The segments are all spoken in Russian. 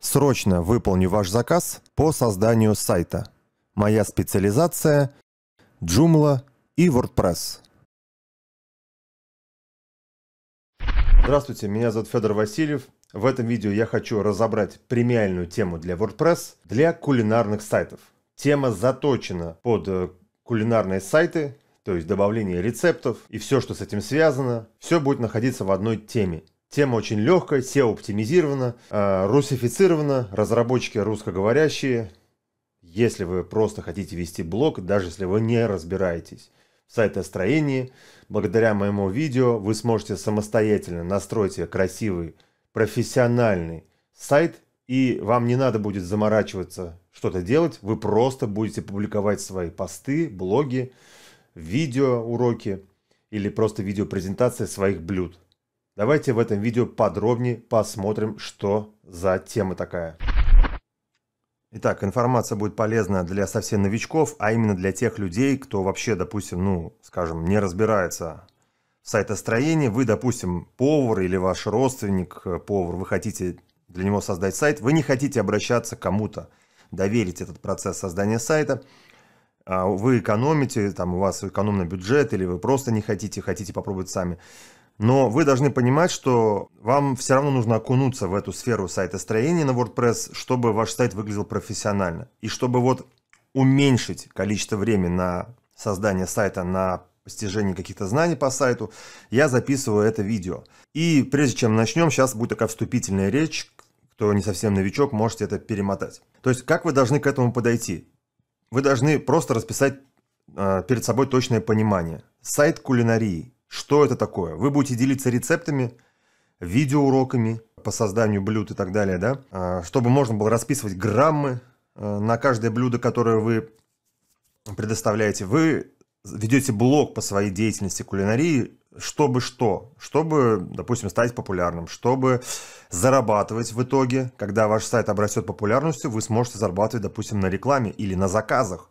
Срочно выполню ваш заказ по созданию сайта. Моя специализация – Joomla и WordPress. Здравствуйте, меня зовут Федор Васильев. В этом видео я хочу разобрать премиальную тему для WordPress для кулинарных сайтов. Тема заточена под э, кулинарные сайты, то есть добавление рецептов и все, что с этим связано. Все будет находиться в одной теме – Тема очень легкая, SEO оптимизирована, э, русифицирована, разработчики русскоговорящие. Если вы просто хотите вести блог, даже если вы не разбираетесь в сайтостроении, благодаря моему видео вы сможете самостоятельно настроить себе красивый, профессиональный сайт, и вам не надо будет заморачиваться что-то делать, вы просто будете публиковать свои посты, блоги, видео уроки или просто видеопрезентации своих блюд – Давайте в этом видео подробнее посмотрим, что за тема такая. Итак, информация будет полезна для совсем новичков, а именно для тех людей, кто вообще, допустим, ну, скажем, не разбирается в сайтостроении. Вы, допустим, повар или ваш родственник э, повар, вы хотите для него создать сайт, вы не хотите обращаться к кому-то, доверить этот процесс создания сайта, а, вы экономите, там у вас экономный бюджет, или вы просто не хотите, хотите попробовать сами. Но вы должны понимать, что вам все равно нужно окунуться в эту сферу сайтостроения на WordPress, чтобы ваш сайт выглядел профессионально. И чтобы вот уменьшить количество времени на создание сайта, на постижение каких-то знаний по сайту, я записываю это видео. И прежде чем начнем, сейчас будет такая вступительная речь, кто не совсем новичок, можете это перемотать. То есть, как вы должны к этому подойти? Вы должны просто расписать э, перед собой точное понимание. Сайт кулинарии что это такое? Вы будете делиться рецептами, видеоуроками по созданию блюд и так далее, да? А, чтобы можно было расписывать граммы а, на каждое блюдо, которое вы предоставляете. Вы ведете блог по своей деятельности кулинарии, чтобы что? Чтобы, допустим, стать популярным, чтобы зарабатывать в итоге, когда ваш сайт обрастет популярностью, вы сможете зарабатывать, допустим, на рекламе или на заказах.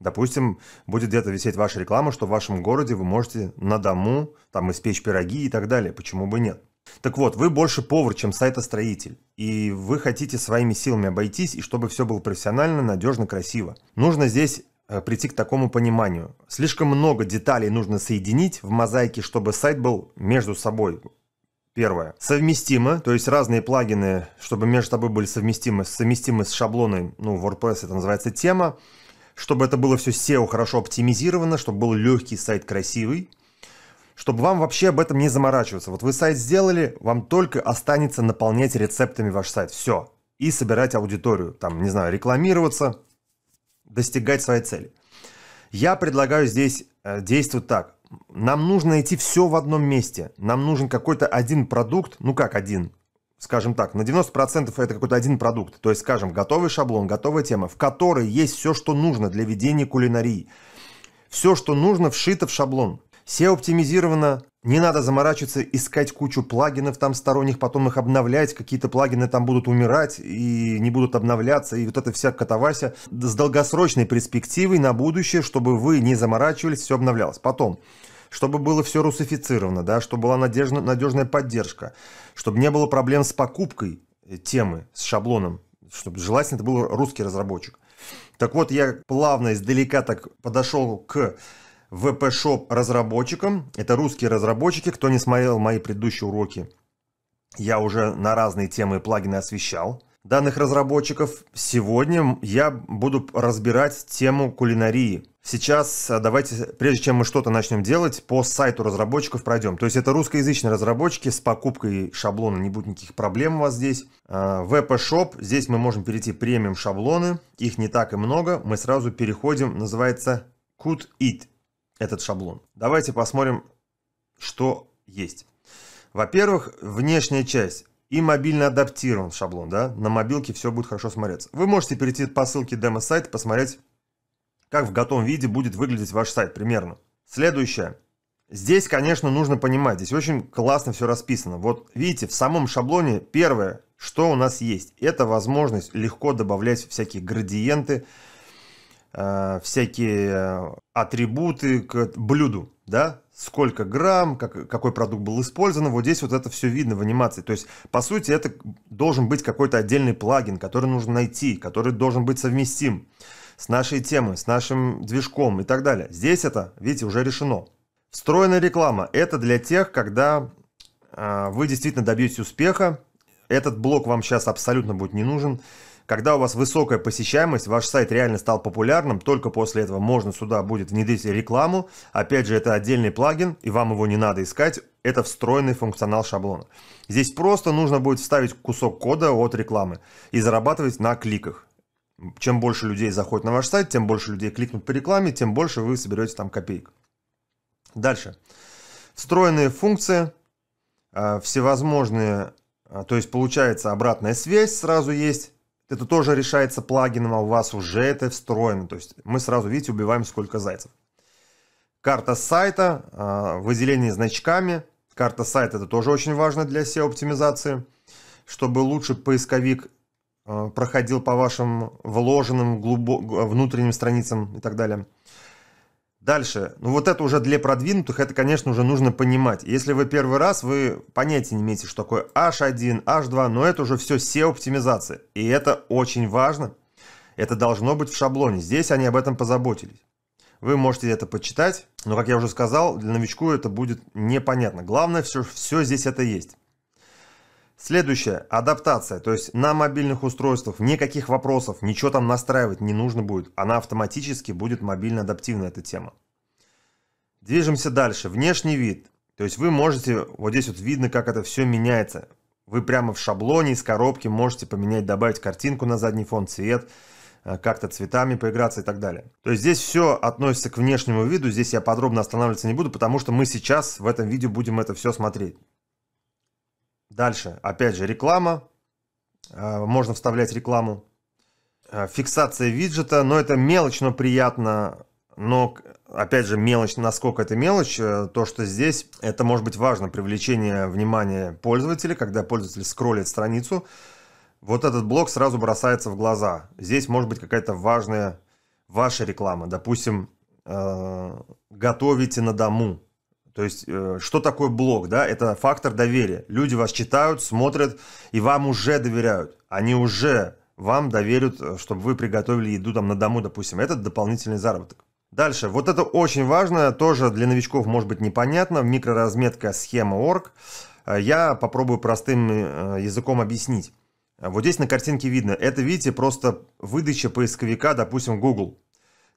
Допустим, будет где-то висеть ваша реклама, что в вашем городе вы можете на дому там испечь пироги и так далее. Почему бы нет? Так вот, вы больше повар, чем сайтостроитель, и вы хотите своими силами обойтись, и чтобы все было профессионально, надежно, красиво. Нужно здесь э, прийти к такому пониманию. Слишком много деталей нужно соединить в мозаике, чтобы сайт был между собой. Первое. Совместимо, то есть разные плагины, чтобы между собой были совместимы, совместимы с шаблоной, ну, WordPress это называется тема чтобы это было все SEO хорошо оптимизировано, чтобы был легкий сайт, красивый, чтобы вам вообще об этом не заморачиваться. Вот вы сайт сделали, вам только останется наполнять рецептами ваш сайт. Все. И собирать аудиторию. Там, не знаю, рекламироваться, достигать своей цели. Я предлагаю здесь э, действовать так. Нам нужно найти все в одном месте. Нам нужен какой-то один продукт, ну как один, скажем так, на 90% это какой-то один продукт. То есть, скажем, готовый шаблон, готовая тема, в которой есть все, что нужно для ведения кулинарии. Все, что нужно, вшито в шаблон. Все оптимизировано, не надо заморачиваться, искать кучу плагинов там сторонних, потом их обновлять, какие-то плагины там будут умирать и не будут обновляться, и вот эта вся катавася с долгосрочной перспективой на будущее, чтобы вы не заморачивались, все обновлялось. Потом, чтобы было все русифицировано, да, чтобы была надежна, надежная поддержка, чтобы не было проблем с покупкой э, темы, с шаблоном, чтобы желательно это был русский разработчик. Так вот, я плавно издалека так подошел к VP-шоп разработчикам. Это русские разработчики, кто не смотрел мои предыдущие уроки. Я уже на разные темы и плагины освещал данных разработчиков. Сегодня я буду разбирать тему кулинарии. Сейчас э, давайте, прежде чем мы что-то начнем делать, по сайту разработчиков пройдем. То есть это русскоязычные разработчики с покупкой шаблона, не будет никаких проблем у вас здесь. Э, VP Shop, здесь мы можем перейти премиум шаблоны, их не так и много. Мы сразу переходим, называется Could Eat, этот шаблон. Давайте посмотрим, что есть. Во-первых, внешняя часть и мобильно адаптирован шаблон, да, на мобилке все будет хорошо смотреться. Вы можете перейти по ссылке демо-сайт, посмотреть, как в готовом виде будет выглядеть ваш сайт примерно. Следующее. Здесь, конечно, нужно понимать, здесь очень классно все расписано. Вот видите, в самом шаблоне первое, что у нас есть, это возможность легко добавлять всякие градиенты, э, всякие э, атрибуты к блюду да, сколько грамм, как, какой продукт был использован, вот здесь вот это все видно в анимации. То есть, по сути, это должен быть какой-то отдельный плагин, который нужно найти, который должен быть совместим с нашей темой, с нашим движком и так далее. Здесь это, видите, уже решено. Встроенная реклама – это для тех, когда э, вы действительно добьетесь успеха, этот блок вам сейчас абсолютно будет не нужен, когда у вас высокая посещаемость, ваш сайт реально стал популярным, только после этого можно сюда будет внедрить рекламу. Опять же, это отдельный плагин, и вам его не надо искать, это встроенный функционал шаблона. Здесь просто нужно будет вставить кусок кода от рекламы и зарабатывать на кликах. Чем больше людей заходит на ваш сайт, тем больше людей кликнут по рекламе, тем больше вы соберете там копеек. Дальше. Встроенные функции, э, всевозможные, э, то есть получается обратная связь сразу есть, это тоже решается плагином, а у вас уже это встроено. То есть мы сразу, видите, убиваем сколько зайцев. Карта сайта, а, выделение значками. Карта сайта это тоже очень важно для SEO-оптимизации, чтобы лучше поисковик а, проходил по вашим вложенным глубо... внутренним страницам и так далее. Дальше. Ну вот это уже для продвинутых, это, конечно, уже нужно понимать. Если вы первый раз, вы понятия не имеете, что такое H1, H2, но это уже все SEO-оптимизация. И это очень важно. Это должно быть в шаблоне. Здесь они об этом позаботились. Вы можете это почитать, но, как я уже сказал, для новичку это будет непонятно. Главное, все, все здесь это есть. Следующее, адаптация, то есть на мобильных устройствах никаких вопросов, ничего там настраивать не нужно будет, она автоматически будет мобильно адаптивна, эта тема. Движемся дальше, внешний вид, то есть вы можете, вот здесь вот видно, как это все меняется. Вы прямо в шаблоне из коробки можете поменять, добавить картинку на задний фон, цвет, э, как-то цветами поиграться и так далее. То есть здесь все относится к внешнему виду, здесь я подробно останавливаться не буду, потому что мы сейчас в этом видео будем это все смотреть. Дальше, опять же, реклама. Э, можно вставлять рекламу. Э, фиксация виджета, но это мелочь, но приятно. Но, опять же, мелочь, насколько это мелочь, э, то, что здесь, это может быть важно, привлечение внимания пользователя, когда пользователь скроллит страницу, вот этот блок сразу бросается в глаза. Здесь может быть какая-то важная ваша реклама. Допустим, готовите на дому. То есть, э, что такое блог, да? Это фактор доверия. Люди вас читают, смотрят, и вам уже доверяют. Они уже вам доверят, э, чтобы вы приготовили еду там на дому, допустим. Это дополнительный заработок. Дальше. Вот это очень важно, тоже для новичков может быть непонятно. Микроразметка схема орг. Э, я попробую простым языком объяснить. Вот здесь на картинке видно. Это, видите, просто выдача поисковика, допустим, Google.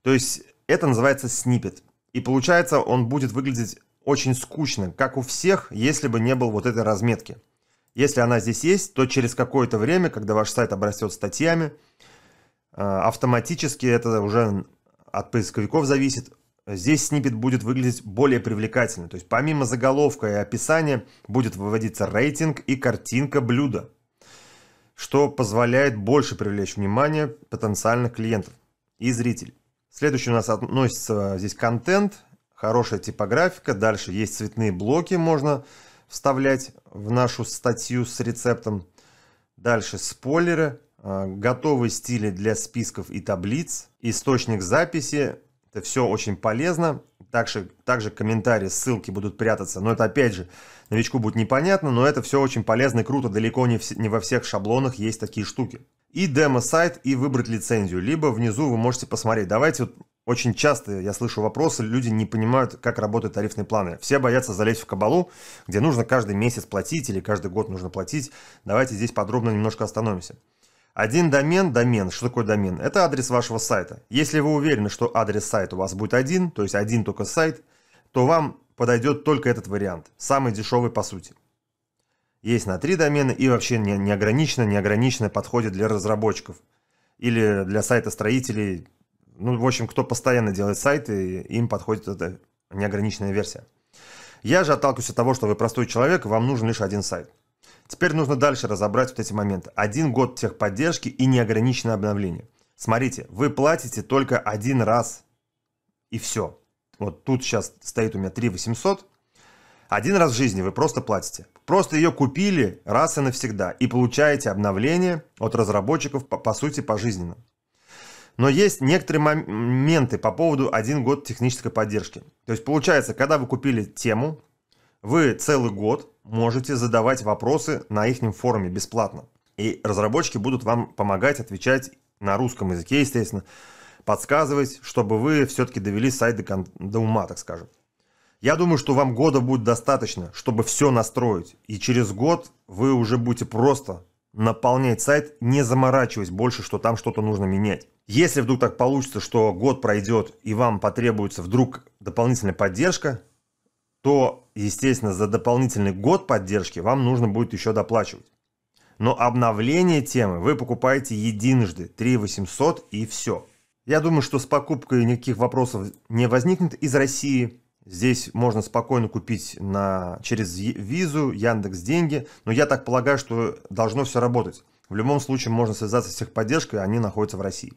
То есть это называется снипет. И получается, он будет выглядеть очень скучно, как у всех, если бы не было вот этой разметки. Если она здесь есть, то через какое-то время, когда ваш сайт обрастет статьями, э, автоматически это уже от поисковиков зависит, здесь снипет будет выглядеть более привлекательно. То есть помимо заголовка и описания будет выводиться рейтинг и картинка блюда, что позволяет больше привлечь внимание потенциальных клиентов и зрителей. Следующий у нас относится здесь контент хорошая типографика, дальше есть цветные блоки, можно вставлять в нашу статью с рецептом. Дальше спойлеры, а, готовые стили для списков и таблиц, источник записи, это все очень полезно. Также, также комментарии, ссылки будут прятаться. Но это опять же, новичку будет непонятно, но это все очень полезно и круто. Далеко не, в, не во всех шаблонах есть такие штуки. И демо-сайт, и выбрать лицензию. Либо внизу вы можете посмотреть. Давайте вот очень часто я слышу вопросы, люди не понимают, как работают тарифные планы. Все боятся залезть в кабалу, где нужно каждый месяц платить или каждый год нужно платить. Давайте здесь подробно немножко остановимся. Один домен, домен, что такое домен? Это адрес вашего сайта. Если вы уверены, что адрес сайта у вас будет один, то есть один только сайт, то вам подойдет только этот вариант, самый дешевый по сути. Есть на три домена и вообще неограниченно, неограниченно подходит для разработчиков или для сайта строителей ну, в общем, кто постоянно делает сайты, им подходит эта неограниченная версия. Я же отталкиваюсь от того, что вы простой человек, вам нужен лишь один сайт. Теперь нужно дальше разобрать вот эти моменты. Один год техподдержки и неограниченное обновление. Смотрите, вы платите только один раз и все. Вот тут сейчас стоит у меня 3 800. Один раз в жизни вы просто платите. Просто ее купили раз и навсегда и получаете обновление от разработчиков, по, по сути, пожизненно. Но есть некоторые моменты по поводу один год технической поддержки. То есть получается, когда вы купили тему, вы целый год можете задавать вопросы на их форуме бесплатно. И разработчики будут вам помогать отвечать на русском языке, естественно, подсказывать, чтобы вы все-таки довели сайт до, кон- до ума, так скажем. Я думаю, что вам года будет достаточно, чтобы все настроить. И через год вы уже будете просто наполнять сайт, не заморачиваясь больше, что там что-то нужно менять. Если вдруг так получится, что год пройдет и вам потребуется вдруг дополнительная поддержка, то, естественно, за дополнительный год поддержки вам нужно будет еще доплачивать. Но обновление темы вы покупаете единожды 3 800 и все. Я думаю, что с покупкой никаких вопросов не возникнет из России. Здесь можно спокойно купить на, через визу, Яндекс деньги, но я так полагаю, что должно все работать. В любом случае можно связаться с техподдержкой, они находятся в России.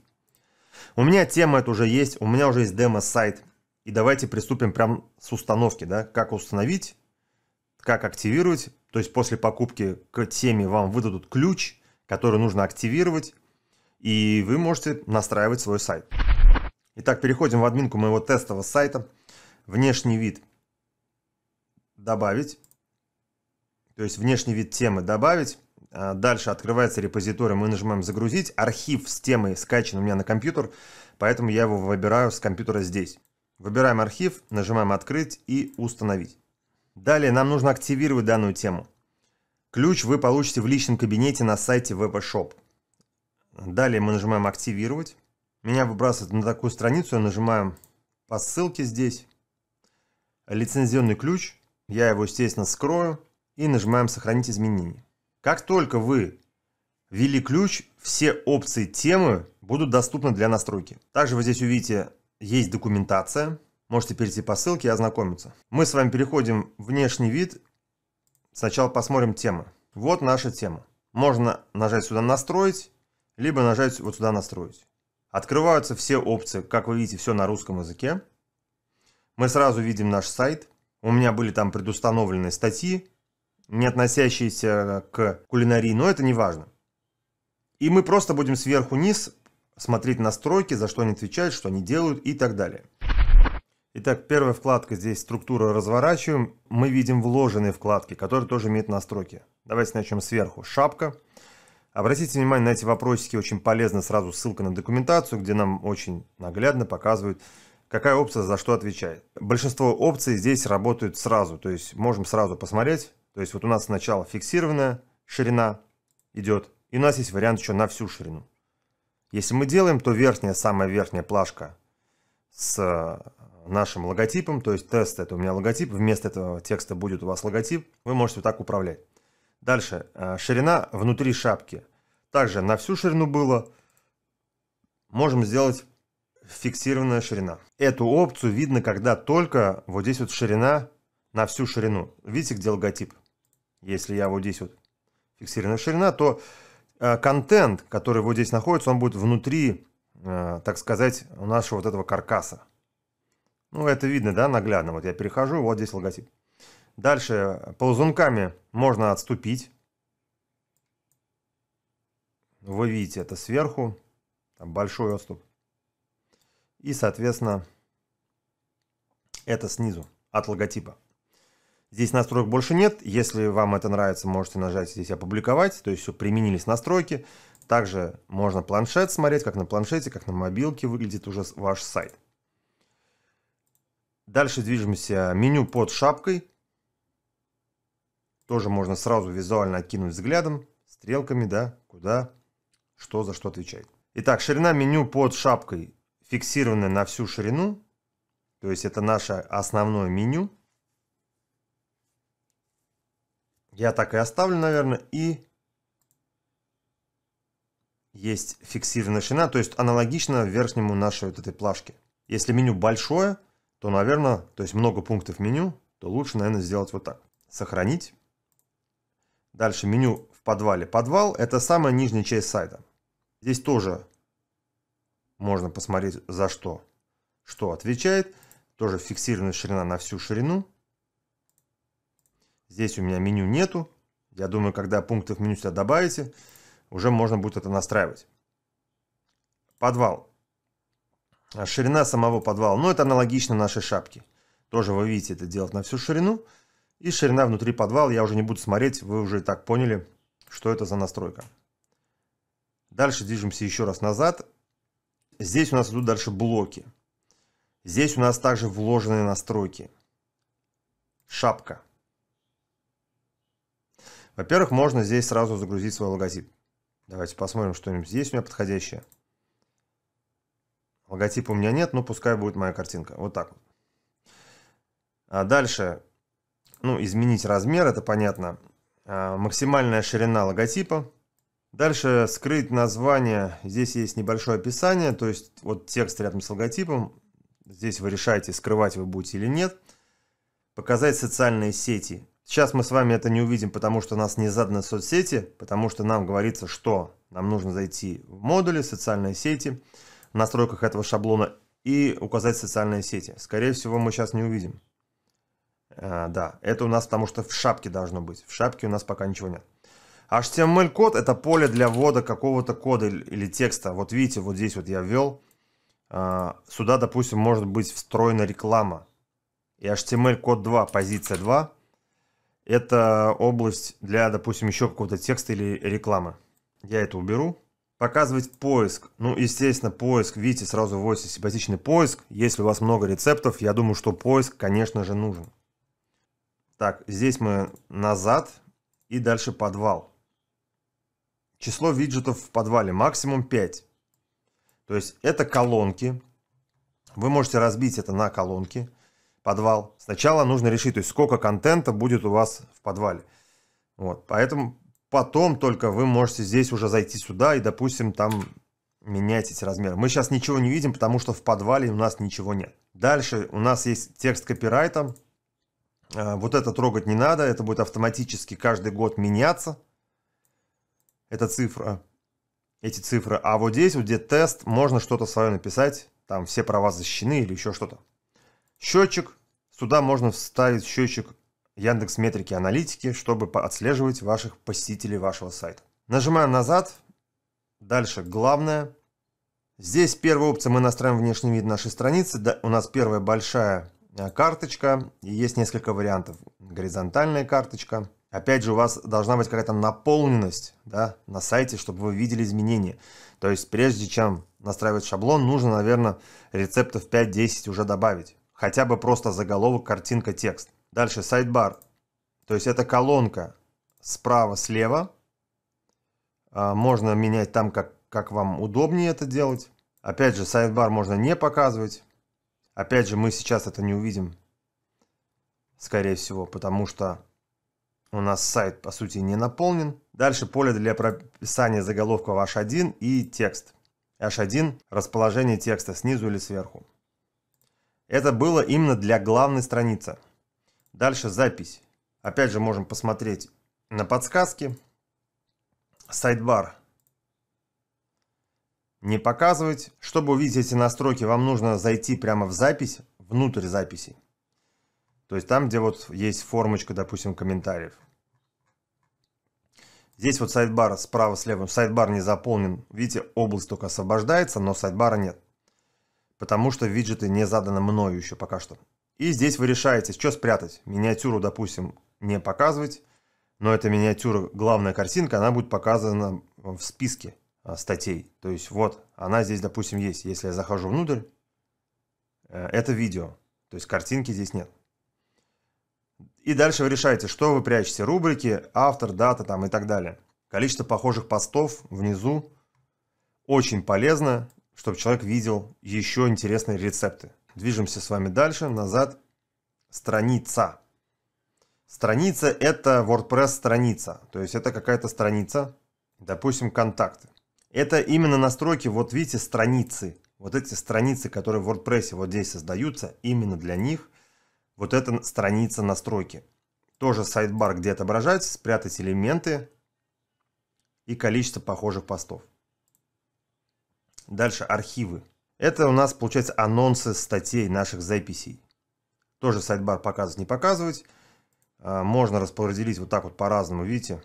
У меня тема это уже есть, у меня уже есть демо-сайт. И давайте приступим прям с установки, да, как установить, как активировать. То есть после покупки к теме вам выдадут ключ, который нужно активировать, и вы можете настраивать свой сайт. Итак, переходим в админку моего тестового сайта. Внешний вид добавить, то есть внешний вид темы добавить. А, дальше открывается репозиторий, мы нажимаем «Загрузить». Архив с темой скачан у меня на компьютер, поэтому я его выбираю с компьютера здесь. Выбираем архив, нажимаем «Открыть» и «Установить». Далее нам нужно активировать данную тему. Ключ вы получите в личном кабинете на сайте WebShop. Далее мы нажимаем «Активировать». Меня выбрасывает на такую страницу, я нажимаю по ссылке здесь. Лицензионный ключ, я его, естественно, скрою и нажимаем «Сохранить изменения». Как только вы ввели ключ, все опции темы будут доступны для настройки. Также вы здесь увидите, есть документация. Можете перейти по ссылке и ознакомиться. Мы с вами переходим в внешний вид. Сначала посмотрим темы. Вот наша тема. Можно нажать сюда «Настроить», либо нажать вот сюда «Настроить». Открываются все опции. Как вы видите, все на русском языке. Мы сразу видим наш сайт. У меня были там предустановленные статьи, не относящиеся к кулинарии, но это не важно. И мы просто будем сверху вниз смотреть настройки, за что они отвечают, что они делают и так далее. Итак, первая вкладка здесь структура разворачиваем. Мы видим вложенные вкладки, которые тоже имеют настройки. Давайте начнем сверху. Шапка. Обратите внимание на эти вопросики, очень полезна сразу ссылка на документацию, где нам очень наглядно показывают, какая опция за что отвечает. Большинство опций здесь работают сразу, то есть можем сразу посмотреть, то есть вот у нас сначала фиксированная ширина идет, и у нас есть вариант еще на всю ширину. Если мы делаем, то верхняя, самая верхняя плашка с э, нашим логотипом, то есть тест это у меня логотип, вместо этого текста будет у вас логотип, вы можете вот так управлять. Дальше, э, ширина внутри шапки. Также на всю ширину было, можем сделать фиксированная ширина. Эту опцию видно, когда только вот здесь вот ширина на всю ширину. Видите, где логотип? если я вот здесь вот фиксированная ширина, то э, контент, который вот здесь находится, он будет внутри, э, так сказать, нашего вот этого каркаса. Ну, это видно, да, наглядно. Вот я перехожу, вот здесь логотип. Дальше э, ползунками можно отступить. Вы видите это сверху. Там большой отступ. И, соответственно, это снизу от логотипа. Здесь настроек больше нет. Если вам это нравится, можете нажать здесь «Опубликовать». То есть все, применились настройки. Также можно планшет смотреть, как на планшете, как на мобилке выглядит уже ваш сайт. Дальше движемся. Меню под шапкой. Тоже можно сразу визуально окинуть взглядом, стрелками, да, куда, что за что отвечает. Итак, ширина меню под шапкой фиксированная на всю ширину. То есть это наше основное меню. Я так и оставлю, наверное. И есть фиксированная ширина, то есть аналогично верхнему нашей вот этой плашке. Если меню большое, то, наверное, то есть много пунктов меню, то лучше, наверное, сделать вот так. Сохранить. Дальше меню в подвале. Подвал – это самая нижняя часть сайта. Здесь тоже можно посмотреть, за что, что отвечает. Тоже фиксированная ширина на всю ширину. Здесь у меня меню нету. Я думаю, когда пункты в меню сюда добавите, уже можно будет это настраивать. Подвал. А, ширина самого подвала. Ну, это аналогично нашей шапке. Тоже вы видите это делать на всю ширину. И ширина внутри подвала. Я уже не буду смотреть. Вы уже и так поняли, что это за настройка. Дальше движемся еще раз назад. Здесь у нас идут дальше блоки. Здесь у нас также вложенные настройки. Шапка. Во-первых, можно здесь сразу загрузить свой логотип. Давайте посмотрим, что-нибудь здесь у меня подходящее. Логотипа у меня нет, но пускай будет моя картинка. Вот так вот. А дальше, ну, изменить размер, это понятно. А, максимальная ширина логотипа. Дальше скрыть название. Здесь есть небольшое описание, то есть вот текст рядом с логотипом. Здесь вы решаете, скрывать вы будете или нет. Показать социальные сети. Сейчас мы с вами это не увидим, потому что нас не заданы соцсети, потому что нам говорится, что нам нужно зайти в модули, социальные сети, в настройках этого шаблона и указать социальные сети. Скорее всего, мы сейчас не увидим. А, да, это у нас потому что в шапке должно быть. В шапке у нас пока ничего нет. HTML-код – это поле для ввода какого-то кода или текста. Вот видите, вот здесь вот я ввел. Э, сюда, допустим, может быть встроена реклама. И HTML-код 2, позиция 2 – это область для, допустим, еще какого-то текста или рекламы. Я это уберу. Показывать поиск. Ну, естественно, поиск, видите, сразу вводится симпатичный поиск. Если у вас много рецептов, я думаю, что поиск, конечно же, нужен. Так, здесь мы назад и дальше подвал. Число виджетов в подвале максимум 5. То есть это колонки. Вы можете разбить это на колонки подвал. Сначала нужно решить, то есть сколько контента будет у вас в подвале. Вот, поэтому потом только вы можете здесь уже зайти сюда и, допустим, там менять эти размеры. Мы сейчас ничего не видим, потому что в подвале у нас ничего нет. Дальше у нас есть текст копирайта. А, вот это трогать не надо, это будет автоматически каждый год меняться. Эта цифра, эти цифры. А вот здесь, вот где тест, можно что-то свое написать. Там все права защищены или еще что-то. Счетчик. Сюда можно вставить счетчик Яндекс Метрики Аналитики, чтобы отслеживать ваших посетителей вашего сайта. Нажимаем назад. Дальше главное. Здесь первая опция мы настраиваем внешний вид нашей страницы. Да, у нас первая большая э, карточка. И есть несколько вариантов. Горизонтальная карточка. Опять же, у вас должна быть какая-то наполненность да, на сайте, чтобы вы видели изменения. То есть, прежде чем настраивать шаблон, нужно, наверное, рецептов 5-10 уже добавить хотя бы просто заголовок, картинка, текст. Дальше сайдбар. То есть это колонка справа-слева. А, можно менять там, как, как вам удобнее это делать. Опять же, сайдбар можно не показывать. Опять же, мы сейчас это не увидим, скорее всего, потому что у нас сайт, по сути, не наполнен. Дальше поле для прописания заголовка в H1 и текст. H1 – расположение текста снизу или сверху. Это было именно для главной страницы. Дальше запись. Опять же можем посмотреть на подсказки. Сайдбар. Не показывать. Чтобы увидеть эти настройки, вам нужно зайти прямо в запись, внутрь записи. То есть там, где вот есть формочка, допустим, комментариев. Здесь вот сайдбар справа-слева. Сайдбар не заполнен. Видите, область только освобождается, но сайдбара нет потому что виджеты не заданы мною еще пока что. И здесь вы решаете, что спрятать. Миниатюру, допустим, не показывать, но эта миниатюра, главная картинка, она будет показана в списке а, статей. То есть вот, она здесь, допустим, есть. Если я захожу внутрь, э, это видео. То есть картинки здесь нет. И дальше вы решаете, что вы прячете. Рубрики, автор, дата там и так далее. Количество похожих постов внизу очень полезно чтобы человек видел еще интересные рецепты. Движемся с вами дальше, назад. Страница. Страница – это WordPress страница, то есть это какая-то страница, допустим, контакты. Это именно настройки, вот видите, страницы. Вот эти страницы, которые в WordPress вот здесь создаются, именно для них вот эта страница настройки. Тоже сайдбар, где отображаются, спрятать элементы и количество похожих постов. Дальше архивы. Это у нас, получается, анонсы статей наших записей. Тоже сайдбар показывать, не показывать. А, можно распределить вот так вот по-разному, видите.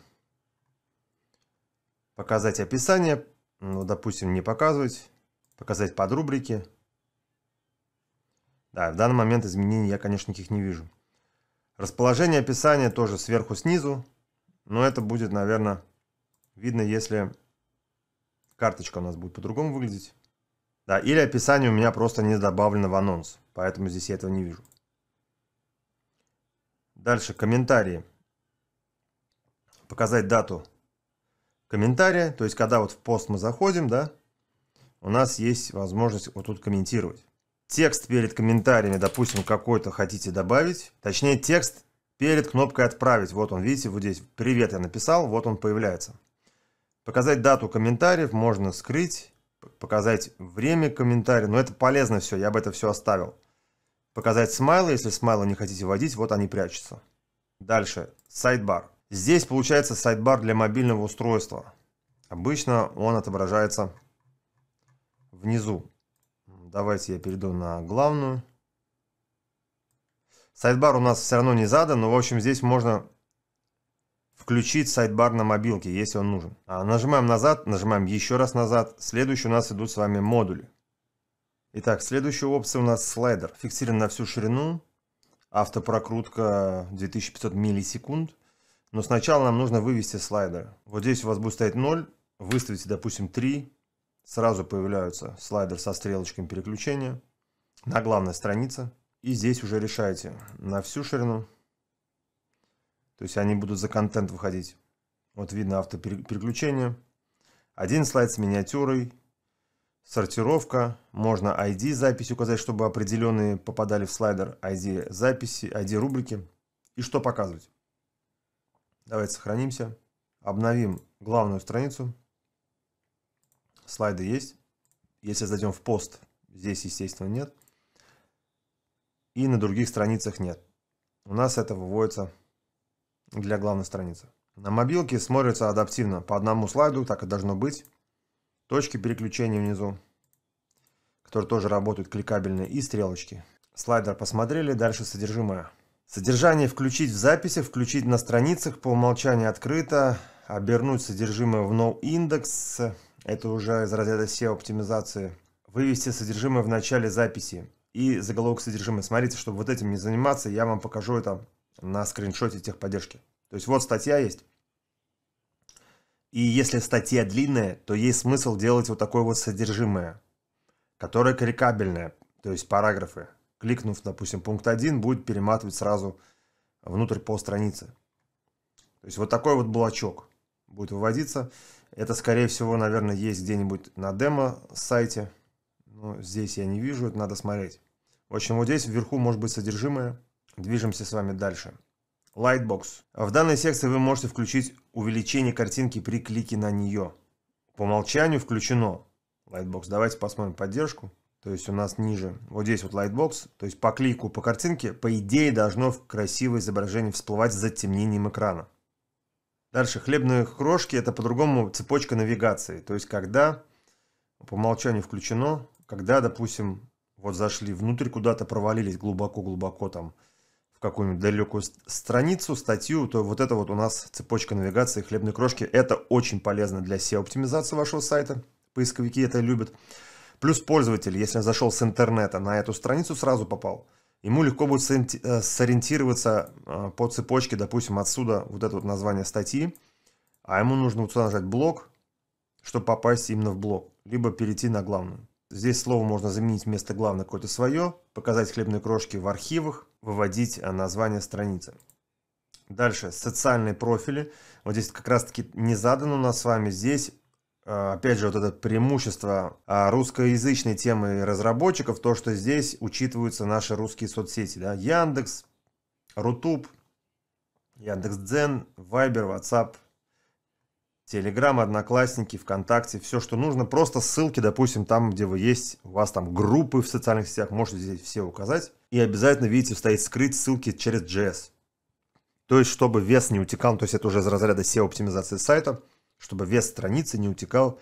Показать описание, ну, допустим, не показывать. Показать под рубрики. Да, в данный момент изменений я, конечно, никаких не вижу. Расположение описания тоже сверху снизу. Но это будет, наверное, видно, если карточка у нас будет по-другому выглядеть. Да, или описание у меня просто не добавлено в анонс, поэтому здесь я этого не вижу. Дальше комментарии. Показать дату комментария, то есть когда вот в пост мы заходим, да, у нас есть возможность вот тут комментировать. Текст перед комментариями, допустим, какой-то хотите добавить, точнее текст перед кнопкой «Отправить». Вот он, видите, вот здесь «Привет» я написал, вот он появляется. Показать дату комментариев можно скрыть, показать время комментария, но это полезно все, я бы это все оставил. Показать смайлы, если смайлы не хотите вводить, вот они прячутся. Дальше, сайдбар. Здесь получается сайдбар для мобильного устройства. Обычно он отображается внизу. Давайте я перейду на главную. Сайдбар у нас все равно не задан, но в общем здесь можно включить сайдбар на мобилке, если он нужен. А нажимаем назад, нажимаем еще раз назад. Следующий у нас идут с вами модули. Итак, следующая опция у нас слайдер. Фиксирован на всю ширину. Автопрокрутка 2500 миллисекунд. Но сначала нам нужно вывести слайдер. Вот здесь у вас будет стоять 0. Выставите, допустим, 3. Сразу появляются слайдер со стрелочками переключения на главной странице. И здесь уже решаете на всю ширину то есть они будут за контент выходить. Вот видно автопереключение. Один слайд с миниатюрой, сортировка. Можно ID запись указать, чтобы определенные попадали в слайдер. ID записи, ID рубрики. И что показывать. Давайте сохранимся. Обновим главную страницу. Слайды есть. Если зайдем в пост, здесь, естественно, нет. И на других страницах нет. У нас это выводится для главной страницы. На мобилке смотрится адаптивно. По одному слайду, так и должно быть. Точки переключения внизу, которые тоже работают кликабельные, и стрелочки. Слайдер посмотрели, дальше содержимое. Содержание включить в записи, включить на страницах, по умолчанию открыто, обернуть содержимое в NoIndex, это уже из разряда SEO-оптимизации, вывести содержимое в начале записи и заголовок содержимое. Смотрите, чтобы вот этим не заниматься, я вам покажу это на скриншоте техподдержки. То есть вот статья есть. И если статья длинная, то есть смысл делать вот такое вот содержимое, которое кликабельное, то есть параграфы. Кликнув, допустим, пункт 1, будет перематывать сразу внутрь по странице. То есть вот такой вот блочок будет выводиться. Это, скорее всего, наверное, есть где-нибудь на демо-сайте. Но здесь я не вижу, это надо смотреть. В общем, вот здесь вверху может быть содержимое. Движемся с вами дальше. Lightbox. В данной секции вы можете включить увеличение картинки при клике на нее. По умолчанию включено Lightbox. Давайте посмотрим поддержку. То есть у нас ниже, вот здесь вот Lightbox, то есть по клику, по картинке, по идее должно красивое изображение всплывать с затемнением экрана. Дальше хлебные крошки, это по-другому цепочка навигации. То есть когда, по умолчанию включено, когда, допустим, вот зашли внутрь куда-то, провалились глубоко-глубоко там, какую-нибудь далекую страницу, статью, то вот это вот у нас цепочка навигации хлебной крошки. Это очень полезно для SEO-оптимизации вашего сайта. Поисковики это любят. Плюс пользователь, если зашел с интернета на эту страницу, сразу попал. Ему легко будет э, сориентироваться э, по цепочке, допустим, отсюда вот это вот название статьи. А ему нужно вот сюда нажать блок, чтобы попасть именно в блок. Либо перейти на главную. Здесь слово можно заменить вместо главной какое-то свое, показать хлебные крошки в архивах, выводить э, название страницы. Дальше, социальные профили. Вот здесь как раз-таки не задано у нас с вами. Здесь, э, опять же, вот это преимущество э, русскоязычной темы разработчиков, то, что здесь учитываются наши русские соцсети. Да? Яндекс, Рутуб, Яндекс.Дзен, Вайбер, Ватсап, Телеграм, Одноклассники, ВКонтакте, все, что нужно. Просто ссылки, допустим, там, где вы есть, у вас там группы в социальных сетях, можете здесь все указать. И обязательно, видите, стоит скрыть ссылки через JS. То есть, чтобы вес не утекал, то есть это уже из разряда SEO-оптимизации сайта, чтобы вес страницы не утекал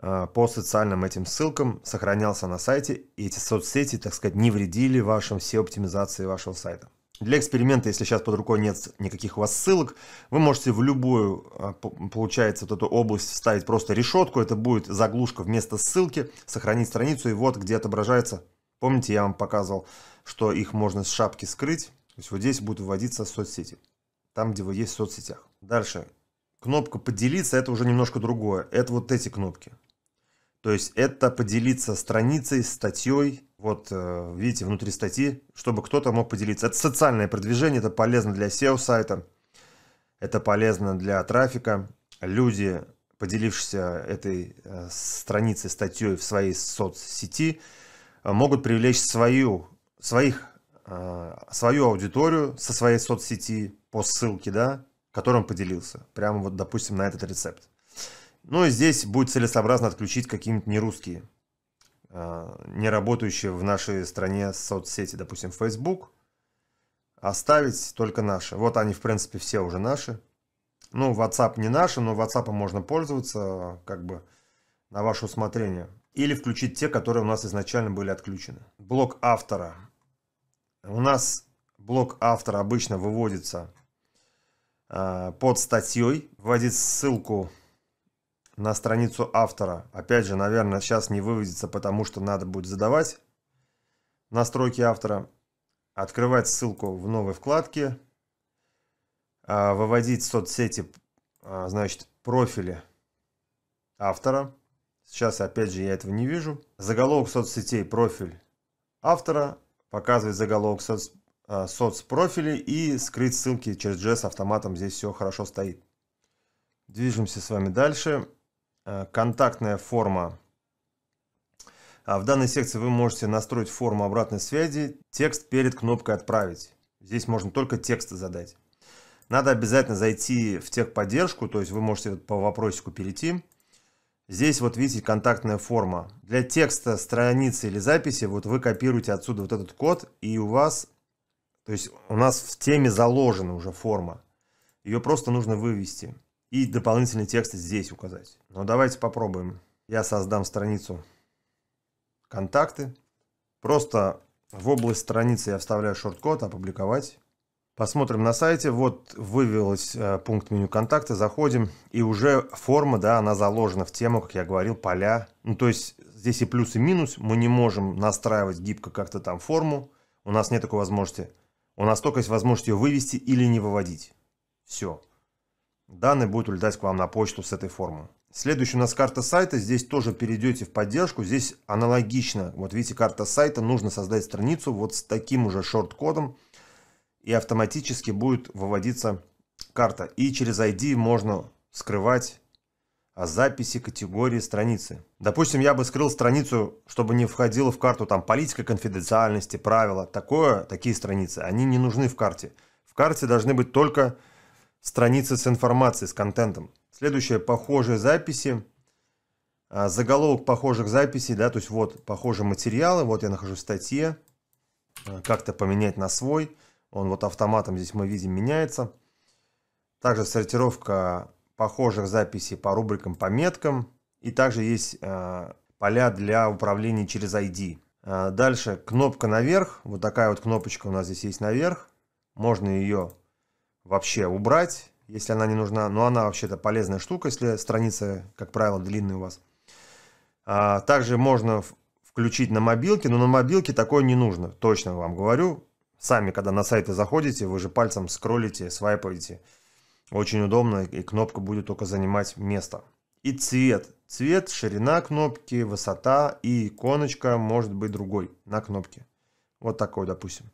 э, по социальным этим ссылкам, сохранялся на сайте, и эти соцсети, так сказать, не вредили вашим SEO-оптимизации вашего сайта. Для эксперимента, если сейчас под рукой нет никаких у вас ссылок, вы можете в любую, а, получается, вот эту область вставить просто решетку, это будет заглушка вместо ссылки, сохранить страницу, и вот где отображается, помните, я вам показывал, что их можно с шапки скрыть. То есть вот здесь будут вводиться соцсети, там, где вы есть в соцсетях. Дальше. Кнопка «Поделиться» — это уже немножко другое. Это вот эти кнопки. То есть это поделиться страницей, статьей. Вот, э, видите, внутри статьи, чтобы кто-то мог поделиться. Это социальное продвижение, это полезно для SEO-сайта, это полезно для трафика. Люди, поделившиеся этой э, страницей, статьей в своей соцсети, э, могут привлечь свою своих, э, свою аудиторию со своей соцсети по ссылке, да, которым поделился. Прямо вот, допустим, на этот рецепт. Ну и здесь будет целесообразно отключить какие-нибудь нерусские, э, не работающие в нашей стране соцсети, допустим, Facebook, оставить только наши. Вот они, в принципе, все уже наши. Ну, WhatsApp не наши, но WhatsApp можно пользоваться, как бы, на ваше усмотрение. Или включить те, которые у нас изначально были отключены. Блок автора. У нас блок автора обычно выводится э, под статьей, вводит ссылку на страницу автора. Опять же, наверное, сейчас не выводится, потому что надо будет задавать настройки автора. Открывать ссылку в новой вкладке. Э, выводить соцсети, э, значит, профили автора. Сейчас, опять же, я этого не вижу. Заголовок соцсетей, профиль автора, показывать заголовок соц, э, соцпрофиле и скрыть ссылки через JS автоматом. Здесь все хорошо стоит. Движемся с вами дальше. Э, контактная форма. Э, в данной секции вы можете настроить форму обратной связи, текст перед кнопкой «Отправить». Здесь можно только текст задать. Надо обязательно зайти в техподдержку, то есть вы можете по вопросику перейти Здесь вот видите контактная форма. Для текста страницы или записи вот вы копируете отсюда вот этот код и у вас, то есть у нас в теме заложена уже форма. Ее просто нужно вывести и дополнительный текст здесь указать. Но давайте попробуем. Я создам страницу контакты. Просто в область страницы я вставляю шорт-код «Опубликовать». Посмотрим на сайте, вот вывелось э, пункт меню контакта, заходим, и уже форма, да, она заложена в тему, как я говорил, поля. Ну, то есть здесь и плюс, и минус, мы не можем настраивать гибко как-то там форму, у нас нет такой возможности. У нас только есть возможность ее вывести или не выводить. Все. Данные будут улетать к вам на почту с этой формы. Следующая у нас карта сайта, здесь тоже перейдете в поддержку, здесь аналогично, вот видите, карта сайта, нужно создать страницу вот с таким уже шорт-кодом, и автоматически будет выводиться карта. И через ID можно скрывать а, записи категории страницы. Допустим, я бы скрыл страницу, чтобы не входило в карту там политика конфиденциальности, правила. Такое, такие страницы, они не нужны в карте. В карте должны быть только страницы с информацией, с контентом. Следующее, похожие записи. А, заголовок похожих записей, да, то есть вот похожие материалы, вот я нахожу в статье, а, как-то поменять на свой. Он вот автоматом здесь мы видим меняется. Также сортировка похожих записей по рубрикам, по меткам. И также есть э, поля для управления через ID. Э, дальше кнопка наверх. Вот такая вот кнопочка у нас здесь есть наверх. Можно ее вообще убрать, если она не нужна. Но она вообще-то полезная штука, если страница, как правило, длинная у вас. Э, также можно включить на мобилке, но на мобилке такое не нужно. Точно вам говорю. Сами, когда на сайты заходите, вы же пальцем скроллите, свайпаете. Очень удобно, и кнопка будет только занимать место. И цвет. Цвет, ширина кнопки, высота и иконочка может быть другой на кнопке. Вот такой, допустим.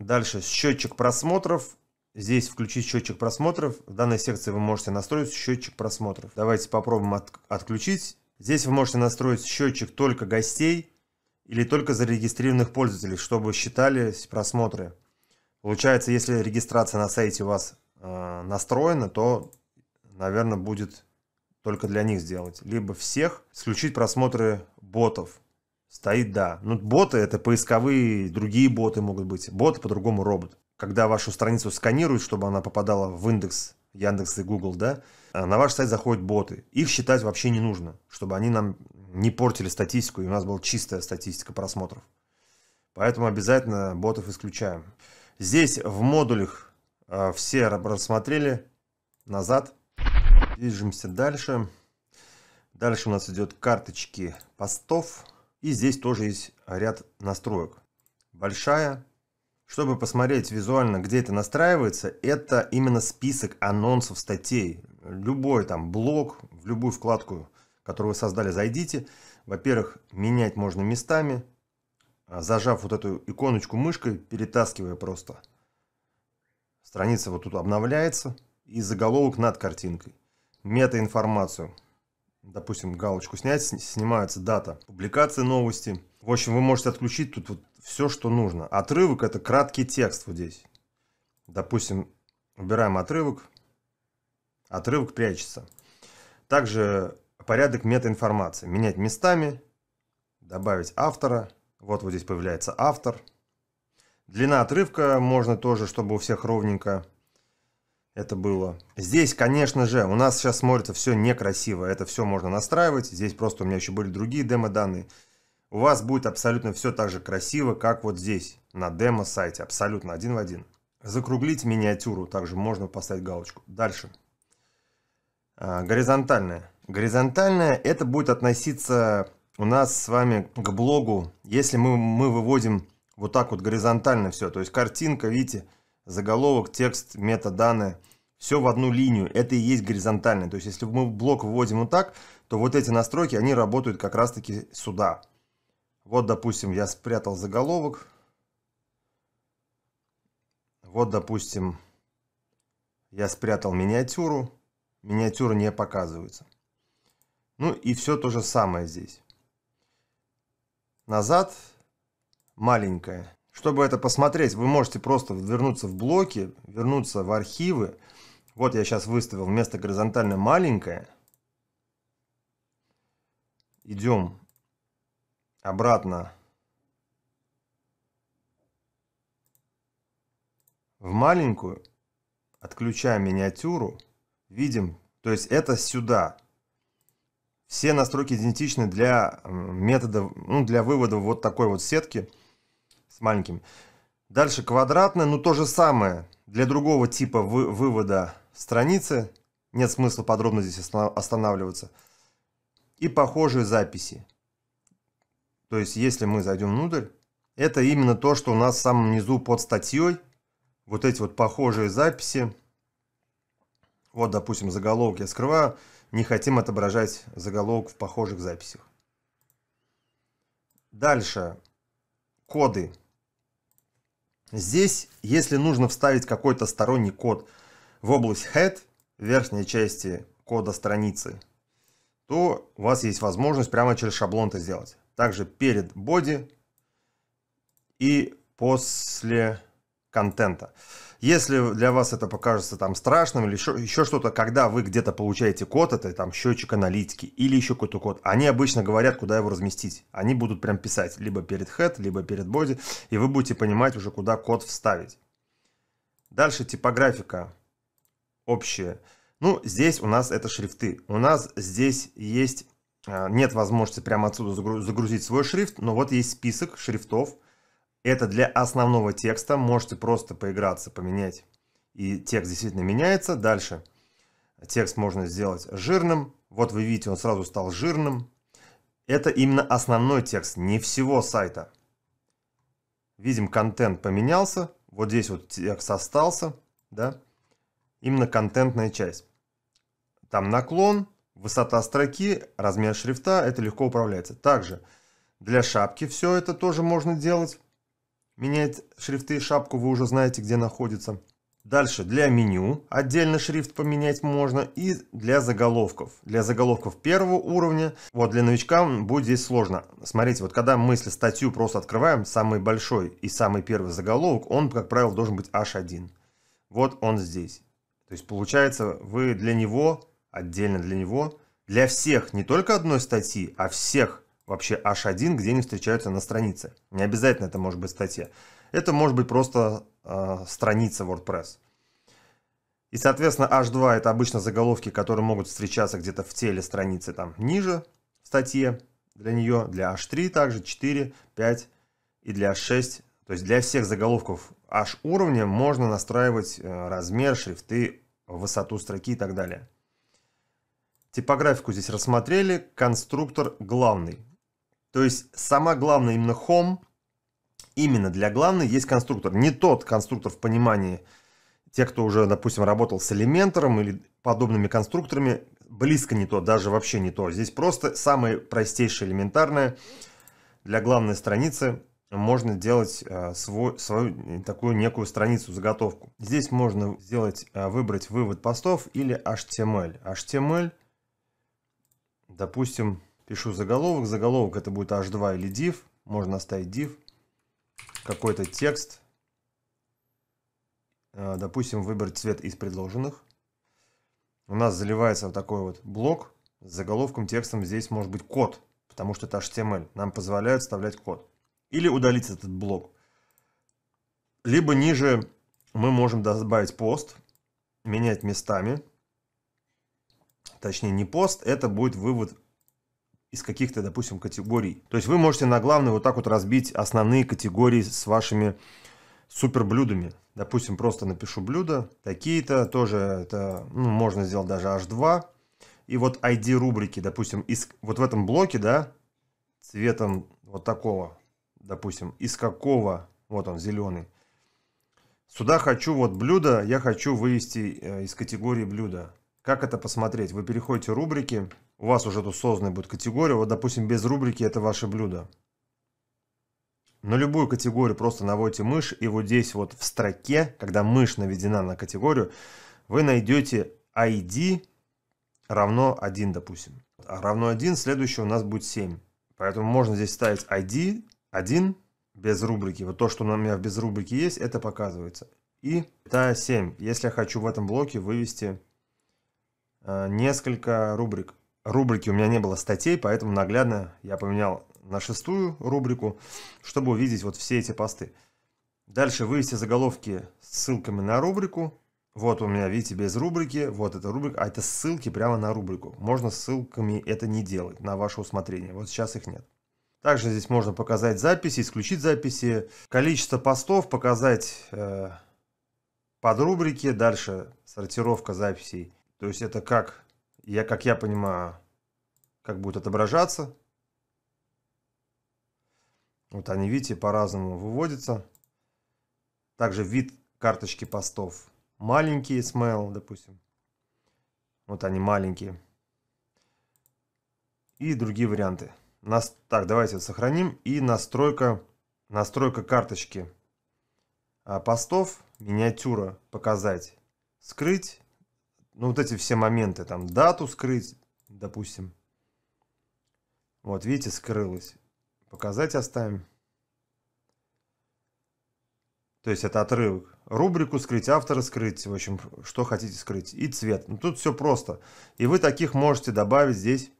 Дальше счетчик просмотров. Здесь включить счетчик просмотров. В данной секции вы можете настроить счетчик просмотров. Давайте попробуем от, отключить. Здесь вы можете настроить счетчик только гостей или только зарегистрированных пользователей, чтобы считались просмотры. Получается, если регистрация на сайте у вас э, настроена, то, наверное, будет только для них сделать. Либо всех исключить просмотры ботов. Стоит «да». Ну, боты — это поисковые, другие боты могут быть. Бот по-другому робот. Когда вашу страницу сканируют, чтобы она попадала в индекс Яндекс и Google, да, э, на ваш сайт заходят боты. Их считать вообще не нужно, чтобы они нам не портили статистику, и у нас была чистая статистика просмотров. Поэтому обязательно ботов исключаем. Здесь в модулях э, все рассмотрели. Назад. Движемся дальше. Дальше у нас идет карточки постов. И здесь тоже есть ряд настроек. Большая. Чтобы посмотреть визуально, где это настраивается, это именно список анонсов статей. Любой там блог, в любую вкладку которую вы создали, зайдите. Во-первых, менять можно местами, а зажав вот эту иконочку мышкой, перетаскивая просто. Страница вот тут обновляется и заголовок над картинкой. Метаинформацию. Допустим, галочку снять, снимается дата публикации новости. В общем, вы можете отключить тут вот все, что нужно. Отрывок – это краткий текст вот здесь. Допустим, убираем отрывок. Отрывок прячется. Также порядок метаинформации. Менять местами, добавить автора. Вот вот здесь появляется автор. Длина отрывка можно тоже, чтобы у всех ровненько это было. Здесь, конечно же, у нас сейчас смотрится все некрасиво. Это все можно настраивать. Здесь просто у меня еще были другие демо-данные. У вас будет абсолютно все так же красиво, как вот здесь, на демо-сайте. Абсолютно один в один. Закруглить миниатюру. Также можно поставить галочку. Дальше. А, горизонтальная. Горизонтальная – это будет относиться у нас с вами к блогу, если мы, мы выводим вот так вот горизонтально все, то есть картинка, видите, заголовок, текст, метаданные, все в одну линию, это и есть горизонтально. То есть если мы блок выводим вот так, то вот эти настройки, они работают как раз таки сюда. Вот, допустим, я спрятал заголовок. Вот, допустим, я спрятал миниатюру. Миниатюра не показывается. Ну и все то же самое здесь. Назад, маленькое. Чтобы это посмотреть, вы можете просто вернуться в блоки, вернуться в архивы. Вот я сейчас выставил вместо горизонтально маленькое. Идем обратно в маленькую, отключаем миниатюру, видим, то есть это сюда, все настройки идентичны для метода, ну, для вывода вот такой вот сетки с маленьким. Дальше квадратная, ну то же самое. Для другого типа вы, вывода страницы нет смысла подробно здесь останавливаться. И похожие записи. То есть, если мы зайдем внутрь, это именно то, что у нас в самом низу под статьей. Вот эти вот похожие записи. Вот, допустим, заголовок я скрываю не хотим отображать заголовок в похожих записях. Дальше. Коды. Здесь, если нужно вставить какой-то сторонний код в область head, в верхней части кода страницы, то у вас есть возможность прямо через шаблон это сделать. Также перед body и после контента. Если для вас это покажется там страшным или еще, еще что-то, когда вы где-то получаете код, это там счетчик аналитики или еще какой-то код, они обычно говорят, куда его разместить. Они будут прям писать либо перед head, либо перед body, и вы будете понимать уже, куда код вставить. Дальше типографика общая. Ну, здесь у нас это шрифты. У нас здесь есть, а, нет возможности прямо отсюда загрузить свой шрифт, но вот есть список шрифтов, это для основного текста. Можете просто поиграться, поменять. И текст действительно меняется. Дальше текст можно сделать жирным. Вот вы видите, он сразу стал жирным. Это именно основной текст, не всего сайта. Видим, контент поменялся. Вот здесь вот текст остался. Да? Именно контентная часть. Там наклон, высота строки, размер шрифта. Это легко управляется. Также для шапки все это тоже можно делать. Менять шрифты и шапку вы уже знаете, где находится. Дальше для меню отдельно шрифт поменять можно и для заголовков. Для заголовков первого уровня, вот для новичка будет здесь сложно. Смотрите, вот когда мы если статью просто открываем, самый большой и самый первый заголовок, он, как правило, должен быть H1. Вот он здесь. То есть получается, вы для него, отдельно для него, для всех, не только одной статьи, а всех вообще H1, где они встречаются на странице. Не обязательно это может быть статья. Это может быть просто э, страница WordPress. И, соответственно, H2 это обычно заголовки, которые могут встречаться где-то в теле страницы, там ниже в статье для нее, для H3 также 4, 5 и для H6. То есть для всех заголовков H уровня можно настраивать э, размер, шрифты, высоту строки и так далее. Типографику здесь рассмотрели, конструктор главный. То есть сама главная именно home, именно для главной есть конструктор. Не тот конструктор в понимании тех, кто уже, допустим, работал с элементором или подобными конструкторами, близко не то, даже вообще не то. Здесь просто самое простейшее, элементарное. Для главной страницы можно делать э, свой, свою такую некую страницу, заготовку. Здесь можно сделать, э, выбрать вывод постов или HTML. HTML, допустим, Пишу заголовок. Заголовок это будет h2 или div. Можно оставить div. Какой-то текст. Э, допустим, выбрать цвет из предложенных. У нас заливается вот такой вот блок. С заголовком текстом здесь может быть код, потому что это HTML. Нам позволяет вставлять код. Или удалить этот блок. Либо ниже мы можем добавить пост, менять местами. Точнее, не пост, это будет вывод из каких-то, допустим, категорий. То есть вы можете на главный вот так вот разбить основные категории с вашими суперблюдами. Допустим, просто напишу блюда. такие-то, тоже это ну, можно сделать даже H2. И вот ID рубрики, допустим, из, вот в этом блоке, да, цветом вот такого, допустим, из какого, вот он зеленый. Сюда хочу вот блюдо, я хочу вывести э, из категории блюда. Как это посмотреть? Вы переходите в рубрики, у вас уже тут создана будет категория, вот, допустим, без рубрики «Это ваше блюдо». На любую категорию просто наводите мышь, и вот здесь вот в строке, когда мышь наведена на категорию, вы найдете ID равно 1, допустим. А равно 1, следующее у нас будет 7. Поэтому можно здесь ставить ID 1 без рубрики. Вот то, что у меня без рубрики есть, это показывается. И та 7, если я хочу в этом блоке вывести э, несколько рубрик рубрики у меня не было статей, поэтому наглядно я поменял на шестую рубрику, чтобы увидеть вот все эти посты. Дальше вывести заголовки с ссылками на рубрику. Вот у меня, видите, без рубрики, вот эта рубрика, а это ссылки прямо на рубрику. Можно ссылками это не делать, на ваше усмотрение. Вот сейчас их нет. Также здесь можно показать записи, исключить записи, количество постов, показать э, под рубрики, дальше сортировка записей. То есть это как я, как я понимаю, как будет отображаться. Вот они, видите, по-разному выводятся. Также вид карточки постов. Маленькие смайл, эм допустим. Вот они маленькие. И другие варианты. Нас... Так, давайте сохраним. И настройка, настройка карточки а, постов. Миниатюра показать. Скрыть ну, вот эти все моменты, там, дату скрыть, допустим. Вот, видите, скрылось. Показать оставим. То есть это отрывок. Рубрику скрыть, автора скрыть, в общем, что хотите скрыть. И цвет. Ну, тут все просто. И вы таких можете добавить здесь.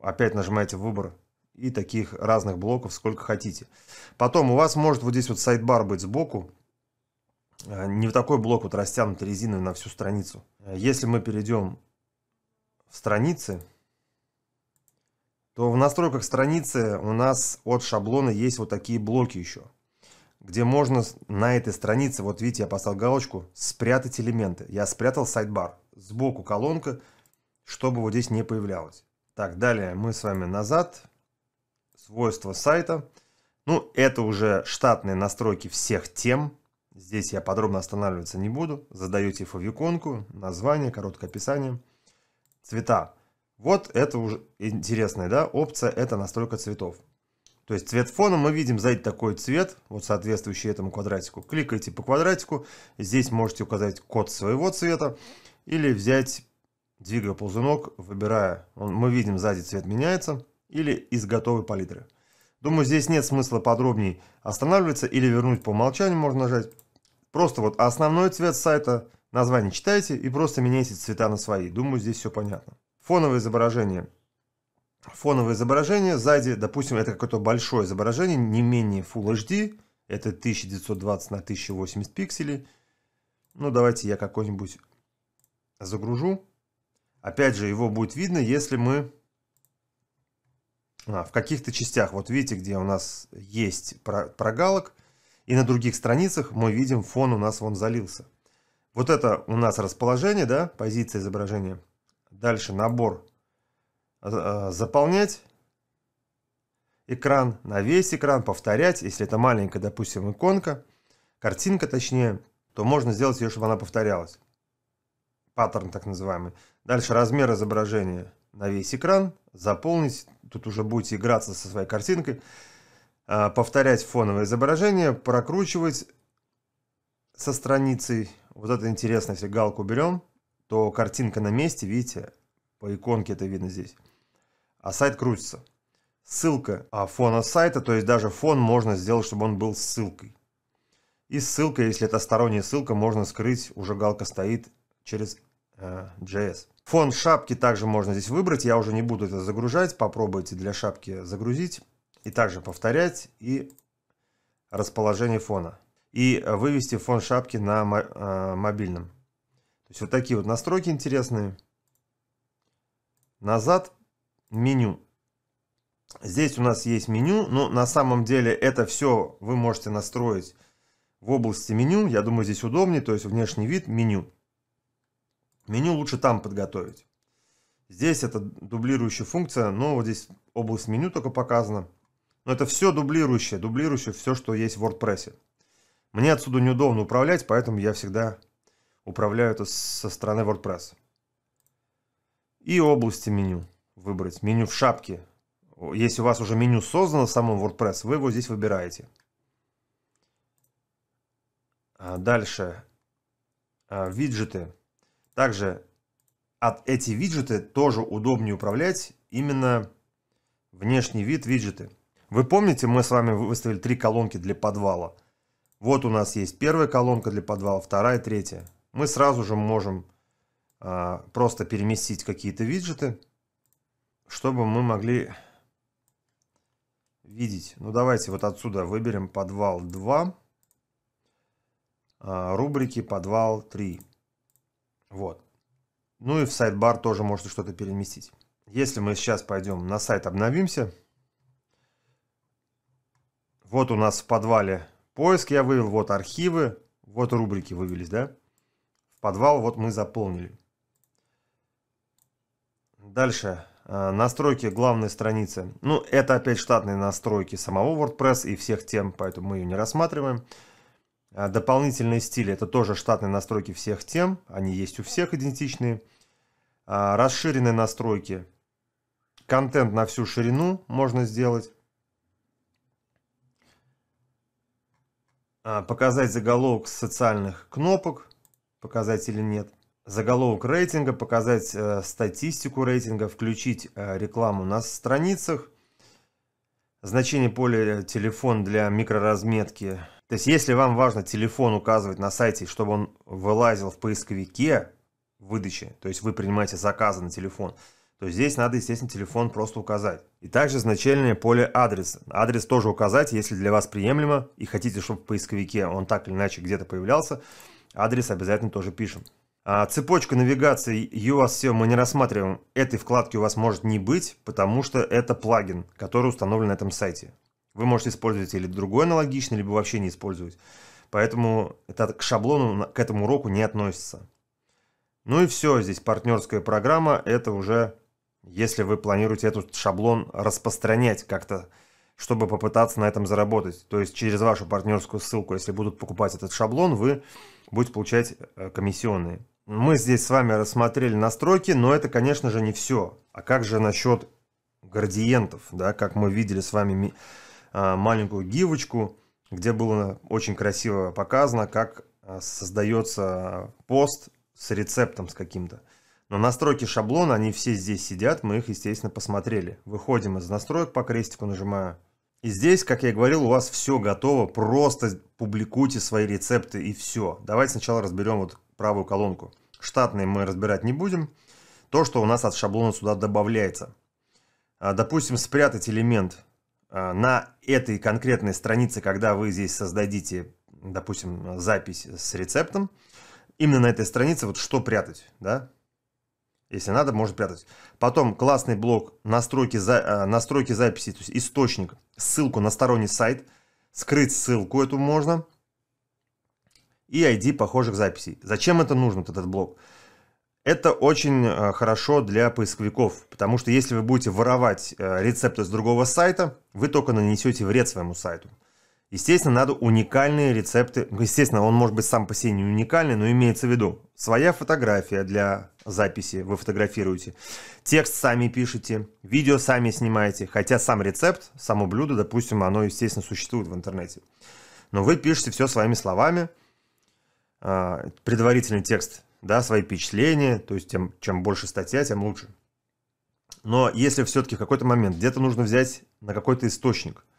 Опять нажимаете выбор. И таких разных блоков сколько хотите. Потом у вас может вот здесь вот сайдбар быть сбоку. Э, не в такой блок вот растянут резиной на всю страницу. Э, если мы перейдем в страницы, то в настройках страницы у нас от шаблона есть вот такие блоки еще, где можно на этой странице, вот видите, я поставил галочку, спрятать элементы. Я спрятал сайдбар. Сбоку колонка, чтобы вот здесь не появлялось. Так, далее мы с вами назад. Свойства сайта. Ну, это уже штатные настройки всех тем. Здесь я подробно останавливаться не буду. Задаете фавиконку, название, короткое описание. Цвета. Вот это уже интересная да, опция, это настройка цветов. То есть цвет фона мы видим, сзади такой цвет, вот соответствующий этому квадратику. Кликайте по квадратику, здесь можете указать код своего цвета или взять, двигая ползунок, выбирая, мы видим сзади цвет меняется, или из готовой палитры. Думаю, здесь нет смысла подробнее останавливаться или вернуть по умолчанию можно нажать. Просто вот основной цвет сайта, название читайте и просто меняйте цвета на свои. Думаю, здесь все понятно. Фоновое изображение. Фоновое изображение сзади, допустим, это какое-то большое изображение, не менее Full HD. Это 1920 на 1080 пикселей. Ну, давайте я какой-нибудь загружу. Опять же, его будет видно, если мы а, в каких-то частях. Вот видите, где у нас есть прогалок. И на других страницах мы видим, фон у нас вон залился. Вот это у нас расположение, да, позиция изображения. Дальше набор э, э, заполнять экран, на весь экран повторять. Если это маленькая, допустим, иконка, картинка точнее, то можно сделать ее, чтобы она повторялась. Паттерн так называемый. Дальше размер изображения на весь экран, заполнить. Тут уже будете играться со своей картинкой. Э, повторять фоновое изображение, прокручивать со страницей. Вот это интересно, если галку берем, то картинка на месте, видите, по иконке это видно здесь. А сайт крутится. Ссылка а фона сайта, то есть даже фон можно сделать, чтобы он был ссылкой. И ссылка, если это сторонняя ссылка, можно скрыть, уже галка стоит через э, JS. Фон шапки также можно здесь выбрать, я уже не буду это загружать, попробуйте для шапки загрузить и также повторять и расположение фона. И вывести фон шапки на э, мобильном. То есть вот такие вот настройки интересные. Назад меню. Здесь у нас есть меню, но на самом деле это все вы можете настроить в области меню. Я думаю, здесь удобнее, то есть внешний вид, меню. Меню лучше там подготовить. Здесь это дублирующая функция, но вот здесь область меню только показана. Но это все дублирующее, дублирующее все, что есть в WordPress. Мне отсюда неудобно управлять, поэтому я всегда управляю это со стороны WordPress. И области меню выбрать. Меню в шапке. Если у вас уже меню создано в самом WordPress, вы его здесь выбираете. А дальше. А, виджеты. Также от эти виджеты тоже удобнее управлять именно внешний вид виджеты. Вы помните, мы с вами выставили три колонки для подвала. Вот у нас есть первая колонка для подвала, вторая, третья. Мы сразу же можем а, просто переместить какие-то виджеты, чтобы мы могли видеть. Ну давайте вот отсюда выберем подвал 2, а, рубрики подвал 3. Вот. Ну и в сайт-бар тоже можно что-то переместить. Если мы сейчас пойдем на сайт обновимся, вот у нас в подвале поиск я вывел, вот архивы, вот рубрики вывелись, да? В подвал вот мы заполнили. Дальше. А, настройки главной страницы. Ну, это опять штатные настройки самого WordPress и всех тем, поэтому мы ее не рассматриваем. А, дополнительные стили. Это тоже штатные настройки всех тем. Они есть у всех идентичные. А, расширенные настройки. Контент на всю ширину можно сделать. А, показать заголовок социальных кнопок, показать или нет, заголовок рейтинга, показать э, статистику рейтинга, включить э, рекламу на страницах, значение поля э, телефон для микроразметки. То есть, если вам важно телефон указывать на сайте, чтобы он вылазил в поисковике выдачи, то есть вы принимаете заказы на телефон – то здесь надо, естественно, телефон просто указать. И также значение поле адреса. Адрес тоже указать, если для вас приемлемо и хотите, чтобы в поисковике он так или иначе где-то появлялся, адрес обязательно тоже пишем. А цепочку навигации UASSEO мы не рассматриваем. Этой вкладки у вас может не быть, потому что это плагин, который установлен на этом сайте. Вы можете использовать или другой аналогичный, либо вообще не использовать. Поэтому это к шаблону, к этому уроку не относится. Ну и все, здесь партнерская программа, это уже если вы планируете этот шаблон распространять как-то, чтобы попытаться на этом заработать. То есть через вашу партнерскую ссылку, если будут покупать этот шаблон, вы будете получать э, комиссионные. Мы здесь с вами рассмотрели настройки, но это, конечно же, не все. А как же насчет градиентов, да, как мы видели с вами э, маленькую гивочку, где было очень красиво показано, как э, создается пост с рецептом с каким-то. Но настройки шаблона, они все здесь сидят, мы их, естественно, посмотрели. Выходим из настроек, по крестику нажимаю. И здесь, как я и говорил, у вас все готово, просто публикуйте свои рецепты и все. Давайте сначала разберем вот правую колонку. Штатные мы разбирать не будем. То, что у нас от шаблона сюда добавляется. А, допустим, спрятать элемент а, на этой конкретной странице, когда вы здесь создадите, допустим, запись с рецептом. Именно на этой странице вот что прятать, да? Если надо, можно прятать. Потом классный блок настройки, за, э, настройки записи, то есть источник, ссылку на сторонний сайт, скрыть ссылку эту можно и ID похожих записей. Зачем это нужно, этот блок? Это очень э, хорошо для поисковиков, потому что если вы будете воровать э, рецепты с другого сайта, вы только нанесете вред своему сайту. Естественно, надо уникальные рецепты. Естественно, он может быть сам по себе не уникальный, но имеется в виду. Своя фотография для записи вы фотографируете. Текст сами пишете, видео сами снимаете. Хотя сам рецепт, само блюдо, допустим, оно, естественно, существует в интернете. Но вы пишете все своими словами. А, предварительный текст, да, свои впечатления. То есть, тем, чем больше статья, тем лучше. Но если все-таки в какой-то момент где-то нужно взять на какой-то источник –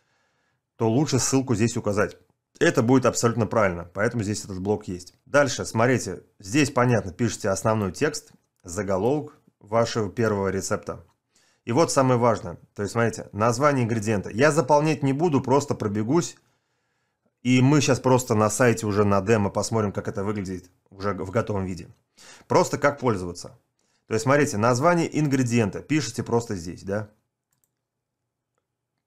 то лучше ссылку здесь указать. Это будет абсолютно правильно, поэтому здесь этот блок есть. Дальше, смотрите, здесь понятно, пишите основной текст, заголовок вашего первого рецепта. И вот самое важное, то есть смотрите, название ингредиента. Я заполнять не буду, просто пробегусь. И мы сейчас просто на сайте уже на демо посмотрим, как это выглядит уже в готовом виде. Просто как пользоваться. То есть смотрите, название ингредиента пишите просто здесь, да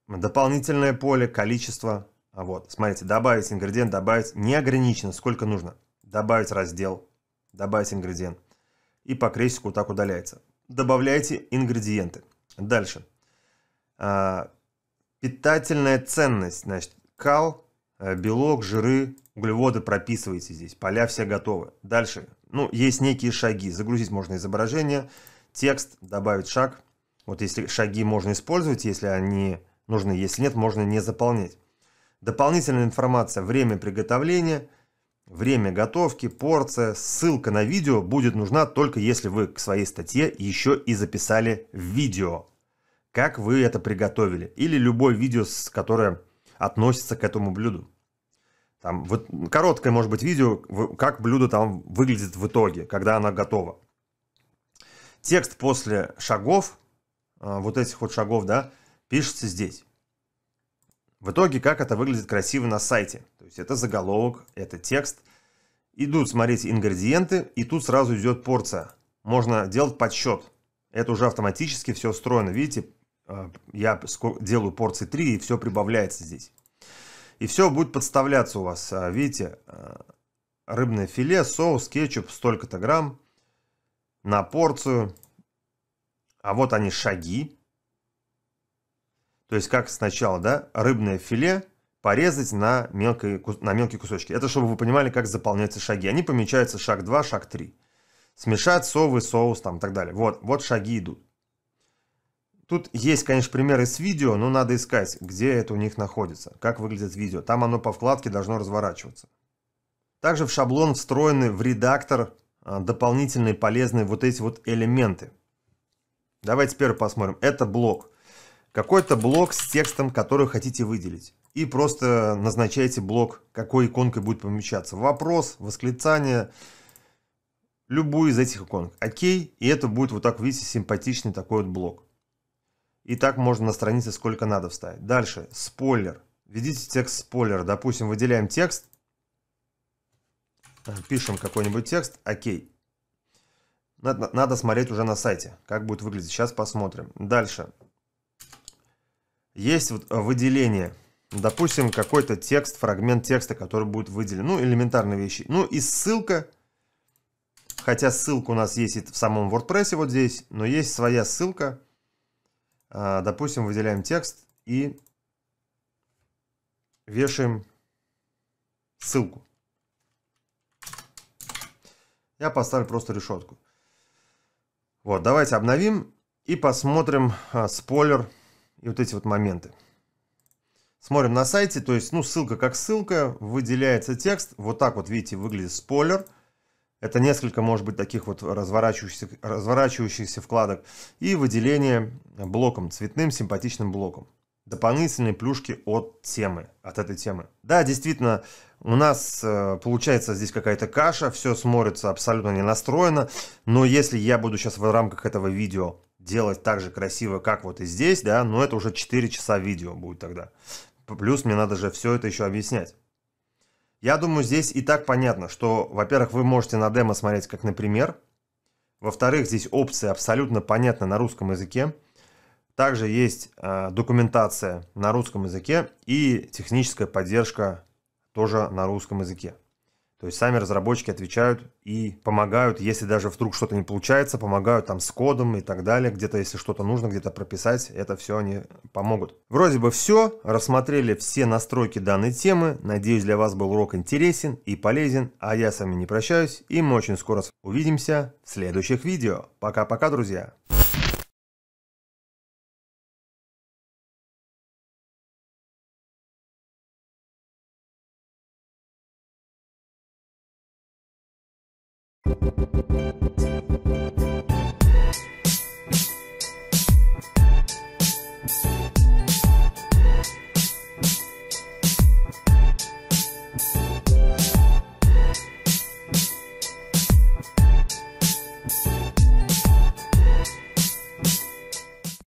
дополнительное поле, количество. А вот, смотрите, добавить ингредиент, добавить не ограничено, сколько нужно. Добавить раздел, добавить ингредиент. И по крестику так удаляется. Добавляйте ингредиенты. Дальше. А, питательная ценность, значит, кал, э, белок, жиры, углеводы прописывайте здесь. Поля все готовы. Дальше. Ну, есть некие шаги. Загрузить можно изображение, текст, добавить шаг. Вот если шаги можно использовать, если они нужно, если нет, можно не заполнять. Дополнительная информация, время приготовления, время готовки, порция, ссылка на видео будет нужна только если вы к своей статье еще и записали видео, как вы это приготовили, или любое видео, которое относится к этому блюду. Там вот короткое, может быть, видео, как блюдо там выглядит в итоге, когда оно готово. Текст после шагов, а, вот этих вот шагов, да, пишется здесь. В итоге, как это выглядит красиво на сайте. То есть это заголовок, это текст. Идут смотрите, ингредиенты, и тут сразу идет порция. Можно делать подсчет. Это уже автоматически все встроено. Видите, э, я делаю порции 3, и все прибавляется здесь. И все будет подставляться у вас. Э, видите, э, рыбное филе, соус, кетчуп, столько-то грамм на порцию. А вот они шаги. То есть как сначала, да, рыбное филе порезать на мелкие, на мелкие кусочки. Это чтобы вы понимали, как заполняются шаги. Они помечаются шаг 2, шаг 3. Смешать совы, соус там и так далее. Вот, вот шаги идут. Тут есть, конечно, примеры с видео, но надо искать, где это у них находится, как выглядит видео. Там оно по вкладке должно разворачиваться. Также в шаблон встроены в редактор а, дополнительные полезные вот эти вот элементы. Давайте теперь посмотрим. Это блок какой-то блок с текстом, который хотите выделить. И просто назначаете блок, какой иконкой будет помечаться. Вопрос, восклицание, любую из этих иконок. Окей, и это будет вот так, видите, симпатичный такой вот блок. И так можно на странице сколько надо вставить. Дальше, спойлер. Введите текст спойлера. Допустим, выделяем текст. Э, пишем какой-нибудь текст. Окей. Надо, надо смотреть уже на сайте, как будет выглядеть. Сейчас посмотрим. Дальше есть вот а, выделение. Допустим, какой-то текст, фрагмент текста, который будет выделен. Ну, элементарные вещи. Ну и ссылка. Хотя ссылка у нас есть и в самом WordPress вот здесь, но есть своя ссылка. А, допустим, выделяем текст и вешаем ссылку. Я поставлю просто решетку. Вот, давайте обновим и посмотрим а, спойлер и вот эти вот моменты. Смотрим на сайте, то есть, ну, ссылка как ссылка, выделяется текст. Вот так вот, видите, выглядит спойлер. Это несколько, может быть, таких вот разворачивающихся, разворачивающихся вкладок. И выделение блоком, цветным симпатичным блоком. Дополнительные плюшки от темы, от этой темы. Да, действительно, у нас э, получается здесь какая-то каша, все смотрится абсолютно не настроено. Но если я буду сейчас в рамках этого видео делать так же красиво, как вот и здесь, да, но это уже 4 часа видео будет тогда. Плюс мне надо же все это еще объяснять. Я думаю, здесь и так понятно, что, во-первых, вы можете на демо смотреть как на пример. Во-вторых, здесь опции абсолютно понятны на русском языке. Также есть э, документация на русском языке и техническая поддержка тоже на русском языке. То есть сами разработчики отвечают и помогают, если даже вдруг что-то не получается, помогают там с кодом и так далее. Где-то, если что-то нужно, где-то прописать, это все они помогут. Вроде бы все. Рассмотрели все настройки данной темы. Надеюсь, для вас был урок интересен и полезен. А я с вами не прощаюсь. И мы очень скоро увидимся в следующих видео. Пока-пока, друзья.